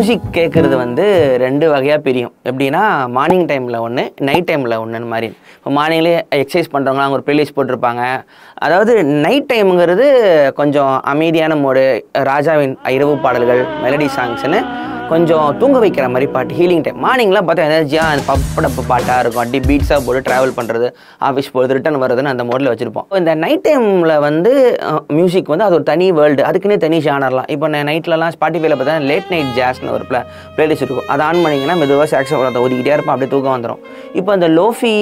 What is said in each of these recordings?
music கேட்குறது வந்து ரெண்டு வகையாக பிரியும் எப்படின்னா மார்னிங் டைமில் ஒன்று நைட் டைமில் ஒன்றுன்னு மாதிரி இப்போ மார்னிங்லேயே எக்ஸசைஸ் பண்ணுறவங்க அவங்க ஒரு ப்ளேலிஸ்ட் போட்டிருப்பாங்க அதாவது நைட் டைமுங்கிறது கொஞ்சம் அமைதியான மோடு ராஜாவின் இரவு பாடல்கள் மெலடி சாங்ஸ்னு கொஞ்சம் தூங்க வைக்கிற மாதிரி பாட்டு ஹீலிங் டைம் மார்னிங்லாம் பார்த்தா எனர்ஜியாக பப்படப்பு பாட்டாக இருக்கும் அப்படி பீட்ஸாக போட்டு ட்ராவல் பண்ணுறது ஆஃபீஸ் போகிறது ரிட்டன் வர்றதுன்னு அந்த மோடில் வச்சுருப்போம் இந்த நைட் டைமில் வந்து மியூசிக் வந்து அது ஒரு தனி வேர்ல்டு அதுக்குன்னே தனி ஷானர்லாம் இப்போ நான் நைட்லலாம் ஸ்பாட்டிஃபைல பார்த்தா லேட் நைட் ஜாஸ்னு ஒரு ப்ளே ப்ளேலிஸ்ட் இருக்கும் அதை ஆன் பண்ணிங்கன்னா மெதுவாக சாக்ஸன் அதை ஒதுக்கிட்டே இருப்போம் அப்படியே தூக்கம் வந்துடும் இப்போ இந்த லோஃபி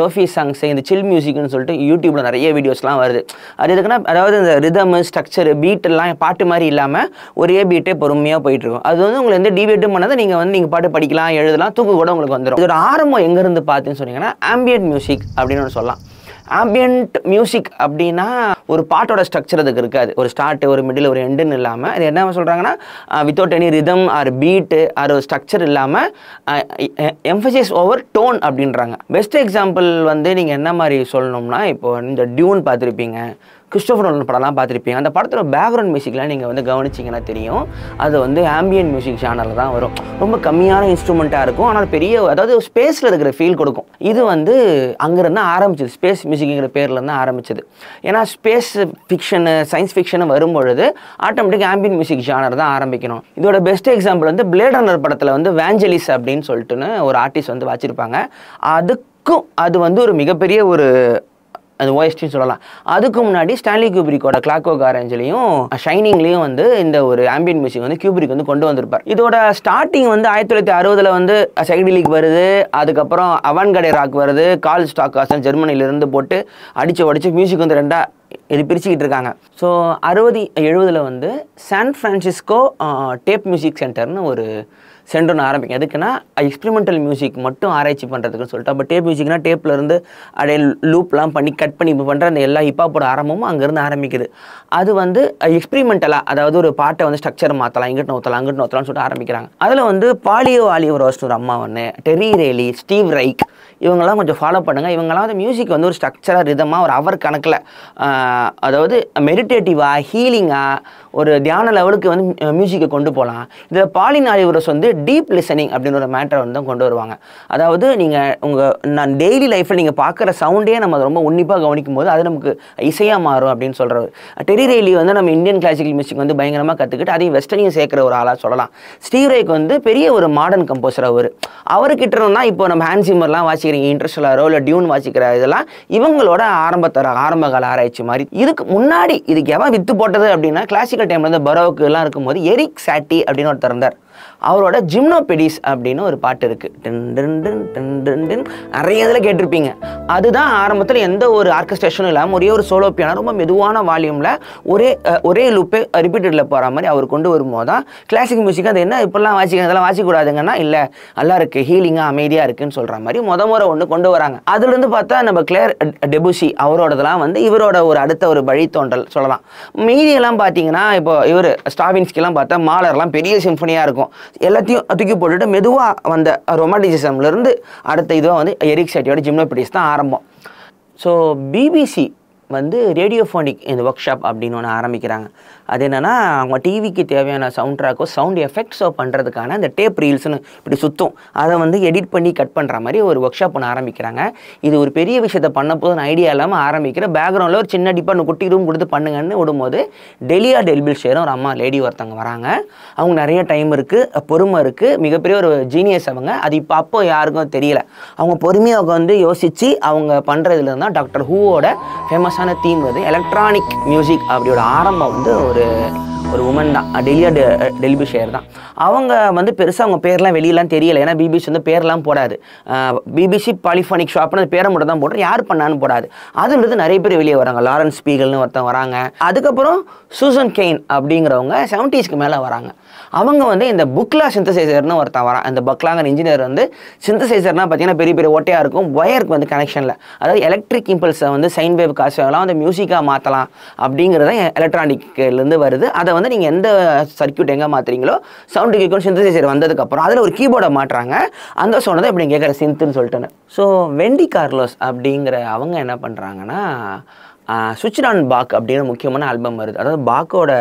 லோஃபி சாங்ஸ் இந்த சில் மியூசிக்னு சொல்லிட்டு யூடியூப்பில் நிறைய வீடியோஸ்லாம் வருது அது எதுக்குன்னா அதாவது இந்த ரிதமு ஸ்ட்ரக்சரு பீட்டெல்லாம் பாட்டு மாதிரி இல்லாமல் ஒரே பீட்டே பொறுமையாக போயிட்டுருக்கும் அது வந்து உங்களை வந்து டிபேட்டும் பண்ணதை நீங்கள் வந்து நீங்கள் பாட்டு படிக்கலாம் எழுதலாம் தூக்கு கூட உங்களுக்கு வந்துடும் இதோட ஆரம்பம் எங்கேருந்து பார்த்துன்னு சொன்னீங்கன்னா ஆம்பியன்ட் மியூசிக் அப்படின்னு ஒன்று சொல்லலாம் ஆம்பியன்ட் மியூசிக் அப்படின்னா ஒரு பாட்டோட ஸ்ட்ரக்சர் அதுக்கு இருக்காது ஒரு ஸ்டார்ட் ஒரு மிடில் ஒரு எண்டுன்னு இல்லாமல் அது என்ன சொல்கிறாங்கன்னா without any rhythm or beat or ஒரு ஸ்ட்ரக்சர் இல்லாமல் எம்ஃபசிஸ் ஓவர் டோன் அப்படின்றாங்க பெஸ்ட் எக்ஸாம்பிள் வந்து நீங்கள் என்ன மாதிரி சொல்லணும்னா இப்போ இந்த டியூன் பார்த்துருப்பீங்க கிறிஸ்டோஃபர் நோலன் படம்லாம் பார்த்துருப்பீங்க அந்த படத்தோட பேக்ரவுண்ட் மியூசிக்லாம் நீங்கள் வந்து கவனிச்சிங்கன்னா தெரியும் அது வந்து ஆம்பியன் மியூசிக் சேனலில் தான் வரும் ரொம்ப கம்மியான இன்ஸ்ட்ருமெண்ட்டாக இருக்கும் ஆனால் பெரிய அதாவது ஸ்பேஸில் இருக்கிற ஃபீல் கொடுக்கும் இது வந்து அங்கேருந்து ஆரம்பிச்சது ஸ்பேஸ் மியூசிக்குங்கிற பேர்லேருந்து ஆரம்பிச்சது ஏன்னா ஸ்பேஸ் ஃபிக்ஷனு சயின்ஸ் ஃபிக்ஷனு வரும்பொழுது ஆட்டோமேட்டிக் ஆம்பியன் மியூசிக் ஜானர் தான் ஆரம்பிக்கணும் இதோட பெஸ்ட் எக்ஸாம்பிள் வந்து பிளேட் ரன்னர் படத்தில் வந்து வேஞ்சலிஸ் அப்படின்னு சொல்லிட்டுன்னு ஒரு ஆர்டிஸ்ட் வந்து வச்சுருப்பாங்க அதுக்கும் அது வந்து ஒரு மிகப்பெரிய ஒரு அது ஓஎஸ்டின்னு சொல்லலாம் அதுக்கு முன்னாடி ஸ்டான்லி கியூபிரிக்கோட கிளாக்கோக் ஆரஞ்சிலையும் ஷைனிங்லேயும் வந்து இந்த ஒரு ஆம்பியன் மியூசிக் வந்து கியூபிரிக் வந்து கொண்டு வந்திருப்பார் இதோட ஸ்டார்டிங் வந்து ஆயிரத்தி தொள்ளாயிரத்தி அறுபதுல வந்து சைடிலிக் வருது அதுக்கப்புறம் அவன் கடை ராக் வருது கால் ஸ்டாக்காசன் ஜெர்மனிலேருந்து போட்டு அடித்து உடச்சு மியூசிக் வந்து ரெண்டாக இது பிரிச்சுக்கிட்டு இருக்காங்க ஸோ அறுபது எழுபதில் வந்து சான் ஃப்ரான்சிஸ்கோ டேப் மியூசிக் சென்டர்னு ஒரு சென்டோன் ஆரம்பிக்கும் எதுக்குன்னா எக்ஸ்பிரிமெண்டல் மியூசிக் மட்டும் ஆராய்ச்சி பண்ணுறதுக்குன்னு சொல்லிட்டு அப்போ டேப் மியூசிக்னா டேப்பில் இருந்து அடைய லூப்லாம் பண்ணி கட் பண்ணி இப்போ பண்ணுற அந்த எல்லா ஹிப்பாப்போட ஆரம்பமும் அங்கேருந்து ஆரம்பிக்குது அது வந்து எக்ஸ்பிரிமெண்டலாக அதாவது ஒரு பாட்டை வந்து ஸ்ட்ரக்சர் மாற்றலாம் இங்கிட்ட நோத்தலாம் அங்கிட்டு நோத்தலாம்னு சொல்லிட்டு ஆரம்பிக்கிறாங்க அதில் வந்து பாலியோ ஆலியோ ரோஸ்னு ஒரு அம்மா ஒன்று டெரி ரேலி ஸ்டீவ் ரைக் இவங்கெல்லாம் கொஞ்சம் ஃபாலோ பண்ணுங்கள் இவங்கெல்லாம் வந்து மியூசிக் வந்து ஒரு ஸ்ட்ரக்சராக ரிதமாக ஒரு அவர் கணக்கில் அதாவது மெடிடேட்டிவாக ஹீலிங்காக ஒரு தியான லெவலுக்கு வந்து மியூசிக்கை கொண்டு போகலாம் இந்த பாலின் வந்து டீப் லிசனிங் அப்படின்னு ஒரு மேட்டரை வந்து கொண்டு வருவாங்க அதாவது நீங்கள் உங்கள் நான் டெய்லி லைஃப்பில் நீங்கள் பார்க்குற சவுண்டே நம்ம ரொம்ப உன்னிப்பாக கவனிக்கும் போது அது நமக்கு இசையாக மாறும் அப்படின்னு சொல்கிறவர் டெரி ரெய்லி வந்து நம்ம இந்தியன் கிளாசிக்கல் மியூசிக் வந்து பயங்கரமாக கற்றுக்கிட்டு அதையும் வெஸ்டர்னையும் சேர்க்குற ஒரு ஆளாக சொல்லலாம் ஸ்டீவ் ரேக் வந்து பெரிய ஒரு மாடர்ன் கம்போசர் அவர் அவர்கிட்ட இருந்தால் இப்போ நம்ம ஹேண்ட் சிம்மர்லாம் வாட்ச் வாசிக்கிறீங்க இன்ட்ரெஸ்டலாரோ இல்லை டியூன் வாசிக்கிற இதெல்லாம் இவங்களோட ஆரம்பத்தர ஆரம்ப கால ஆராய்ச்சி மாதிரி இதுக்கு முன்னாடி இதுக்கு எவன் வித்து போட்டது அப்படின்னா கிளாசிக்கல் டைம்ல இருந்து பரோக்கு எல்லாம் இருக்கும்போது எரிக் சாட்டி அப்படின்னு ஒருத்தர் இருந்தார் அவரோட ஜிம்னோபெடிஸ் அப்படின்னு ஒரு பாட்டு இருக்குது நிறைய இதில் கேட்டிருப்பீங்க அதுதான் ஆரம்பத்தில் எந்த ஒரு ஆர்கஸ்ட்ரேஷனும் இல்லாமல் ஒரே ஒரு சோலோ பியானோ ரொம்ப மெதுவான வால்யூமில் ஒரே ஒரே லுப்பே ரிப்பீட்டடில் போகிற மாதிரி அவர் கொண்டு வரும்போது தான் கிளாசிக் மியூசிக் அது என்ன இப்போல்லாம் வாசிக்க அதெல்லாம் வாசிக்கூடாதுங்கன்னா இல்லை நல்லா இருக்குது ஹீலிங்காக அமைதியாக இருக்குன்னு சொல்கிற மாதிரி முத முறை ஒன்று கொண்டு வராங்க அதுலேருந்து பார்த்தா நம்ம கிளேர் டெபுசி அவரோடதெல்லாம் வந்து இவரோட ஒரு அடுத்த ஒரு வழி தோன்றல் சொல்லலாம் மீதியெல்லாம் பார்த்தீங்கன்னா இப்போ இவர் ஸ்டாவின்ஸ்கெல்லாம் பார்த்தா மாலர்லாம் பெரிய சிம்பனியாக இருக்கும் இருக்கும் எல்லாத்தையும் தூக்கி போட்டுட்டு மெதுவாக வந்த ரொமாட்டிசிசம்லேருந்து அடுத்த இதுவாக வந்து எரிக் சட்டியோட ஜிம்னோபிட்டிஸ் தான் ஆரம்பம் ஸோ பிபிசி வந்து ரேடியோஃபோனிக் இந்த ஒர்க் ஷாப் அப்படின்னு ஒன்று ஆரம்பிக்கிறாங்க அது என்னென்னா அவங்க டிவிக்கு தேவையான சவுண்ட் ட்ராக்கோ சவுண்ட் எஃபெக்ட்ஸோ பண்ணுறதுக்கான அந்த டேப் ரீல்ஸ்னு இப்படி சுற்றும் அதை வந்து எடிட் பண்ணி கட் பண்ணுற மாதிரி ஒரு ஒர்க் ஷாப் ஒன்று ஆரம்பிக்கிறாங்க இது ஒரு பெரிய விஷயத்த பண்ண போது ஐடியா இல்லாமல் ஆரம்பிக்கிற பேக்ரவுண்டில் ஒரு சின்ன டிப்பாக ஒன்று குட்டி ரூம் கொடுத்து பண்ணுங்கன்னு விடும்போது டெலியா டெல்பில் ஷேரும் ஒரு அம்மா லேடி ஒருத்தவங்க வராங்க அவங்க நிறைய டைம் இருக்குது பொறுமை இருக்குது மிகப்பெரிய ஒரு ஜீனியஸ் அவங்க அது இப்போ அப்போ யாருக்கும் தெரியல அவங்க பொறுமையாக வந்து யோசித்து அவங்க பண்ணுறதுல தான் டாக்டர் ஹூவோட ஃபேமஸான தீம் வந்து எலக்ட்ரானிக் மியூசிக் அப்படியோட ஆரம்பம் வந்து ஒரு ஒரு உமன் தான் டெல்லியா டெல்பி ஷேர் தான் அவங்க வந்து பெருசாக அவங்க பேர்லாம் வெளியெல்லாம் தெரியல ஏன்னா பிபிசி வந்து பேர்லாம் போடாது பிபிசி பாலிஃபானிக் ஷாப்னு பேரை மட்டும் தான் போடுறோம் யார் பண்ணான்னு போடாது அதுன்றது நிறைய பேர் வெளியே வராங்க லாரன்ஸ் பீகல்னு ஒருத்தன் வராங்க அதுக்கப்புறம் சூசன் கெயின் அப்படிங்கிறவங்க செவன்டீஸ்க்கு மேலே வராங்க அவங்க வந்து இந்த புக்லா சிந்தசைசர்னு ஒருத்தன் வரான் அந்த பக்லாங்கன் இன்ஜினியர் வந்து சிந்தசைசர்னா பார்த்தீங்கன்னா பெரிய பெரிய ஒட்டையாக இருக்கும் ஒயருக்கு வந்து கனெக்ஷனில் அதாவது எலக்ட்ரிக் இம்பல்ஸை வந்து சைன் வேவ் காசுலாம் வந்து மியூசிக்காக மாற்றலாம் அப்படிங்கிறத எலக்ட்ரானிக்லேருந்து வருது அதை வந்து நீங்கள் எந்த சர்க்கியூட் எங்கே மாற்றுறீங்களோ சவுண்டு கேட்கும் சிந்தசைசர் வந்ததுக்கப்புறம் அதில் ஒரு கீபோர்டை மாட்டுறாங்க அந்த சொன்னதை இப்படி கேட்குற சிந்துன்னு சொல்லிட்டுன்னு ஸோ வெண்டி கார்லோஸ் அப்படிங்கிற அவங்க என்ன பண்ணுறாங்கன்னா சுவிட்ச் ஆன் பாக் அப்படின்னு முக்கியமான ஆல்பம் வருது அதாவது பாக்கோட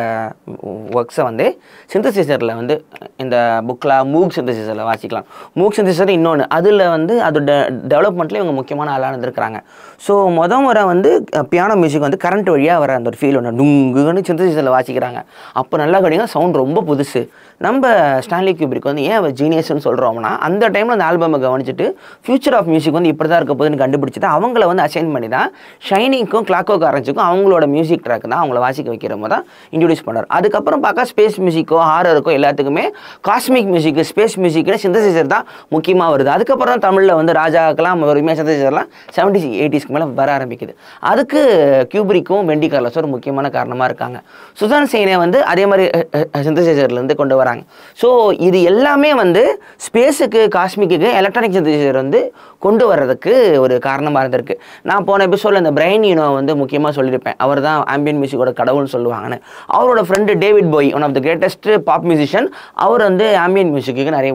ஒர்க்ஸை வந்து சிந்தசிசரில் வந்து இந்த புக்கில் மூக் சிந்தசிசரில் வாசிக்கலாம் மூக் சிந்தசிசர் இன்னொன்று அதில் வந்து அதோட டெவலப்மெண்ட்டில் இவங்க முக்கியமான ஆளாக இருந்திருக்கிறாங்க ஸோ மொத முறை வந்து பியானோ மியூசிக் வந்து கரண்ட் வழியாக வர அந்த ஒரு ஃபீல் ஒன்று டுங்குன்னு சிந்தசிசரில் வாசிக்கிறாங்க அப்போ நல்லா கிடைக்கும் சவுண்ட் ரொம்ப புதுசு நம்ம ஸ்டான்லி கியூபிரிக் வந்து ஏன் ஜீனியஸ்ன்னு சொல்கிறோம்னா அந்த டைமில் அந்த ஆல்பமை கவனிச்சுட்டு ஃபியூச்சர் ஆஃப் மியூசிக் வந்து இப்படி தான் இருக்க போதுன்னு கண்டுபிடிச்சி தான் அவங்கள வந்து அசைன் பண்ணி தான் ஷைனிங்க்கும் கிளாக் டிஸ்கோக்காரன்ஸுக்கும் அவங்களோட மியூசிக் ட்ராக் தான் அவங்கள வாசிக்க வைக்கிற மாதிரி தான் இன்ட்ரடியூஸ் பண்ணார் அதுக்கப்புறம் பார்க்க ஸ்பேஸ் மியூசிக்கோ ஹாரருக்கோ எல்லாத்துக்குமே காஸ்மிக் மியூசிக்கு ஸ்பேஸ் மியூசிக்னு சிந்தசைசர் தான் முக்கியமாக வருது அதுக்கப்புறம் தான் தமிழில் வந்து ராஜாக்கெல்லாம் வருமே சிந்தசைசர்லாம் செவன்டிஸ் எயிட்டிஸ்க்கு மேலே வர ஆரம்பிக்குது அதுக்கு கியூபிரிக்கும் வெண்டி கார்லஸ் ஒரு முக்கியமான காரணமாக இருக்காங்க சுதான் சேனே வந்து அதே மாதிரி சிந்தசைசர்லேருந்து கொண்டு வராங்க ஸோ இது எல்லாமே வந்து ஸ்பேஸுக்கு காஸ்மிக்கு எலக்ட்ரானிக் சிந்தசைசர் வந்து கொண்டு வர்றதுக்கு ஒரு காரணமாக இருந்திருக்கு நான் போன எபிசோடில் இந்த பிரெயின் யூனோ வந்து முக்கியமாக சொல்லியிருப்பேன் அவர் தான் ஆம்பியன் மியூசிக்கோட கடவுள்னு சொல்லுவாங்கன்னு அவரோட friend David Bowie one of the greatest pop musician அவர் வந்து ஆம்பியன் மியூசிக்கு நிறைய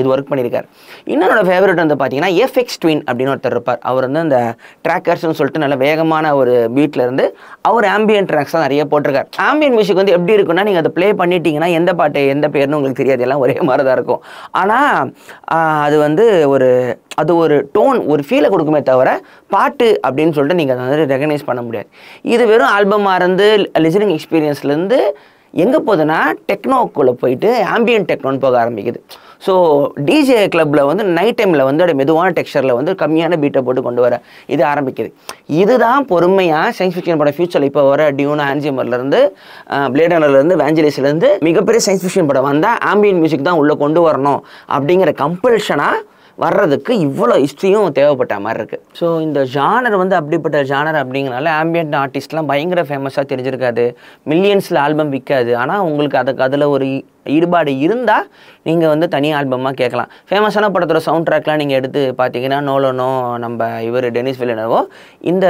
இது ஒர்க் பண்ணியிருக்கார் இன்னொரு ஃபேவரட் வந்து பார்த்தீங்கன்னா எஃப்எக்ஸ் ட்வின் அப்படின்னு ஒருத்தர் இருப்பார் அவர் வந்து அந்த ட்ராக்கர்ஸ்னு சொல்லிட்டு நல்ல வேகமான ஒரு பீட்டில் இருந்து அவர் ஆம்பியன் ட்ராக்ஸ் தான் நிறைய போட்டிருக்கார் ஆம்பியன் மியூசிக் வந்து எப்படி இருக்குன்னா நீங்கள் அதை ப்ளே பண்ணிட்டீங்கன்னா எந்த பாட்டு எந்த பேர்னு உங்களுக்கு தெரியாது எல்லாம் ஒரே மாதிரி தான் இருக்கும் ஆனால் அது வந்து ஒரு அது ஒரு டோன் ஒரு ஃபீலை கொடுக்குமே தவிர பாட்டு அப்படின்னு சொல்லிட்டு நீங்கள் அதை வந்து ரெகனைஸ் பண்ண முடியாது இது வெறும் ஆல்பமாக இருந்து லிசனிங் எக்ஸ்பீரியன்ஸ்லேருந்து எங்கே போகுதுன்னா டெக்னோக்குள்ளே போயிட்டு ஆம்பியன் டெக்னோன்னு போக ஆரம்பிக்குது ஸோ டிஜே கிளப்பில் வந்து நைட் டைமில் வந்து அது மெதுவான டெக்ஸ்டரில் வந்து கம்மியான பீட்டை போட்டு கொண்டு வர இது ஆரம்பிக்குது இதுதான் பொறுமையாக சயின்ஸ் ஃபிக்ஷன் படம் ஃபியூச்சரில் இப்போ வர டியூன் ஆன்ஜிமர்லேருந்து பிளேடர்லேருந்து வேஞ்சலிஸ்லேருந்து மிகப்பெரிய சயின்ஸ் ஃபிக்ஷன் படம் வந்தால் ஆம்பியன் மியூசிக் தான் உள்ளே கொண்டு வரணும் அப்படிங்கிற கம்பல்ஷனாக வர்றதுக்கு இவ்வளோ ஹிஸ்ட்ரியும் தேவைப்பட்ட மாதிரி இருக்குது ஸோ இந்த ஜானர் வந்து அப்படிப்பட்ட ஜானர் அப்படிங்கிறனால ஆம்பியன்ட் ஆர்டிஸ்ட்லாம் பயங்கர ஃபேமஸாக தெரிஞ்சிருக்காது மில்லியன்ஸில் ஆல்பம் விற்காது ஆனால் உங்களுக்கு அதுக்கு அதில் ஒரு ஈடுபாடு இருந்தால் நீங்கள் வந்து தனி ஆல்பமாக கேட்கலாம் ஃபேமஸான படத்தோட சவுண்ட் ட்ராக்லாம் நீங்கள் எடுத்து பார்த்தீங்கன்னா நோலனோ நம்ம இவர் டெனிஸ் வில்லனவோ இந்த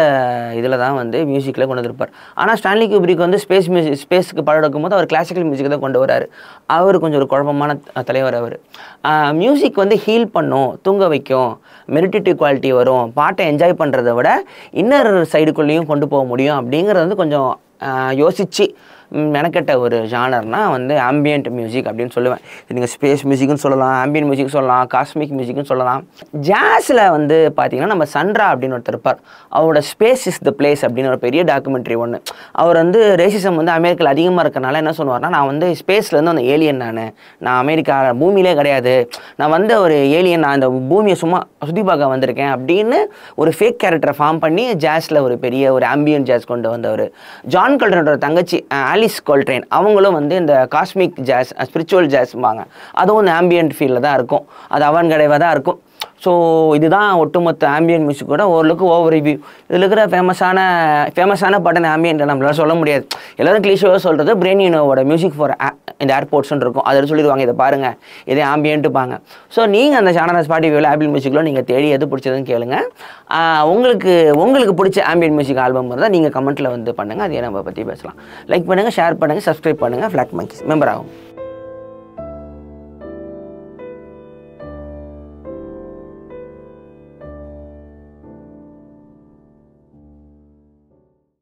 இதில் தான் வந்து மியூசிக்கில் கொண்டு வந்திருப்பார் ஆனால் ஸ்டான்லி கியூப்ரிக் வந்து ஸ்பேஸ் மியூசிக் ஸ்பேஸுக்கு படம் எடுக்கும்போது அவர் கிளாசிக்கல் மியூசிக் தான் கொண்டு வரார் அவர் கொஞ்சம் ஒரு குழப்பமான தலைவர் அவர் மியூசிக் வந்து ஹீல் பண்ணும் தூங்க வைக்கும் மெரிட்டேட்டிவ் குவாலிட்டி வரும் பாட்டை என்ஜாய் பண்ணுறதை விட இன்னர் சைடுக்குள்ளேயும் கொண்டு போக முடியும் அப்படிங்கிறது வந்து கொஞ்சம் யோசித்து மெனக்கட்ட ஒரு ஜானர்னா வந்து ஆம்பியன்ட் மியூசிக் அப்படின்னு சொல்லுவேன் நீங்கள் ஸ்பேஸ் மியூசிக்னு சொல்லலாம் ஆம்பியன் மியூசிக் சொல்லலாம் காஸ்மிக் மியூசிக்னு சொல்லலாம் ஜாஸில் வந்து பார்த்திங்கன்னா நம்ம சன்ரா அப்படின்னு ஒருத்தர் இருப்பார் அவரோட ஸ்பேஸ் இஸ் த பிளேஸ் அப்படின்னு ஒரு பெரிய டாக்குமெண்ட்ரி ஒன்று அவர் வந்து ரேசிசம் வந்து அமெரிக்காவில் அதிகமாக இருக்கிறனால என்ன சொல்லுவார்னா நான் வந்து ஸ்பேஸ்லேருந்து அந்த ஏலியன் நான் நான் அமெரிக்கா பூமியிலே கிடையாது நான் வந்து ஒரு ஏலியன் நான் இந்த பூமியை சும்மா சுற்றி பார்க்க வந்திருக்கேன் அப்படின்னு ஒரு ஃபேக் கேரக்டரை ஃபார்ம் பண்ணி ஜாஸில் ஒரு பெரிய ஒரு ஆம்பியன் ஜாஸ் கொண்டு வந்தவர் ஜான் கல்டனோட தங்கச்சி ஆலிஸ் கோல்ட்ரெயின் அவங்களும் வந்து இந்த காஸ்மிக் ஜாஸ் ஸ்பிரிச்சுவல் ஜாஸ்ம்பாங்க அதுவும் ஒன்று ஆம்பியன்ட் ஃபீலில் தான் இருக்கும் அது அவன்கடைவாக தான் இருக்கும் ஸோ இதுதான் ஒட்டுமொத்த ஆம்பியன் மியூசிக்கோட ஓரளவுக்கு ஓவர் ரிவ்யூ இதில் இருக்கிற ஃபேமஸான ஃபேமஸான பாட்டுன்னு ஆம்பியன் நம்மளால் சொல்ல முடியாது எல்லோரும் கிளிஷோவாக சொல்கிறது பிரெயின் யூனோவோட மியூசிக் ஃபார் இந்த ஏர்போர்ட்ஸ்னு இருக்கும் அதில் சொல்லிடுவாங்க இதை பாருங்கள் இதே ஆம்பியன்ட்டுப்பாங்க ஸோ நீங்கள் அந்த ஸ்பாட்டி ஸ்பாட்டிஃபைல ஆம்பியன் மியூசிக்கில் நீங்கள் தேடி எது பிடிச்சதுன்னு கேளுங்க உங்களுக்கு உங்களுக்கு பிடிச்ச ஆம்பியன் மியூசிக் ஆல்பம் இருந்தால் நீங்கள் கமெண்ட்டில் வந்து பண்ணுங்கள் அதே நம்ம பற்றி பேசலாம் லைக் பண்ணுங்கள் ஷேர் பண்ணுங்கள் சப்ஸ்கிரைப் பண்ணுங்கள் ஃப்ளாட் மங்கிஸ் மெம்பர் ஆகும்